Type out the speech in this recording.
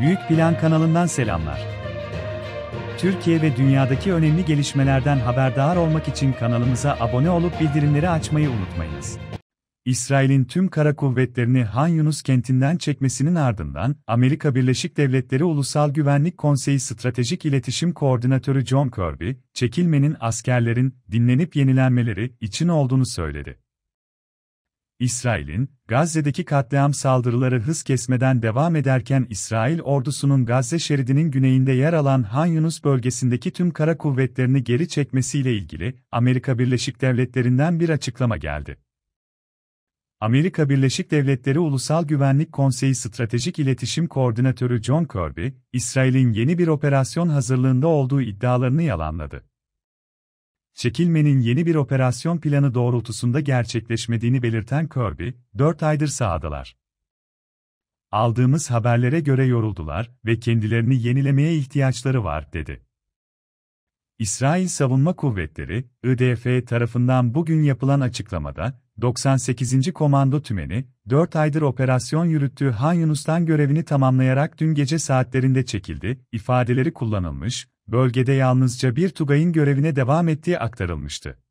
Büyük Plan kanalından selamlar. Türkiye ve dünyadaki önemli gelişmelerden haberdar olmak için kanalımıza abone olup bildirimleri açmayı unutmayınız. İsrail'in tüm kara kuvvetlerini Han Yunus kentinden çekmesinin ardından, Amerika Birleşik Devletleri Ulusal Güvenlik Konseyi Stratejik İletişim Koordinatörü John Kirby, çekilmenin askerlerin, dinlenip yenilenmeleri için olduğunu söyledi. İsrail'in, Gazze'deki katliam saldırıları hız kesmeden devam ederken İsrail ordusunun Gazze şeridinin güneyinde yer alan Han Yunus bölgesindeki tüm kara kuvvetlerini geri çekmesiyle ilgili Amerika Birleşik Devletleri'nden bir açıklama geldi. Amerika Birleşik Devletleri Ulusal Güvenlik Konseyi Stratejik İletişim Koordinatörü John Kirby, İsrail'in yeni bir operasyon hazırlığında olduğu iddialarını yalanladı çekilmenin yeni bir operasyon planı doğrultusunda gerçekleşmediğini belirten Kirby, 4 aydır sahadalar. Aldığımız haberlere göre yoruldular ve kendilerini yenilemeye ihtiyaçları var, dedi. İsrail Savunma Kuvvetleri, IDF tarafından bugün yapılan açıklamada, 98. Komando Tümeni, 4 aydır operasyon yürüttüğü Han Yunus'tan görevini tamamlayarak dün gece saatlerinde çekildi, ifadeleri kullanılmış, Bölgede yalnızca bir Tugay'ın görevine devam ettiği aktarılmıştı.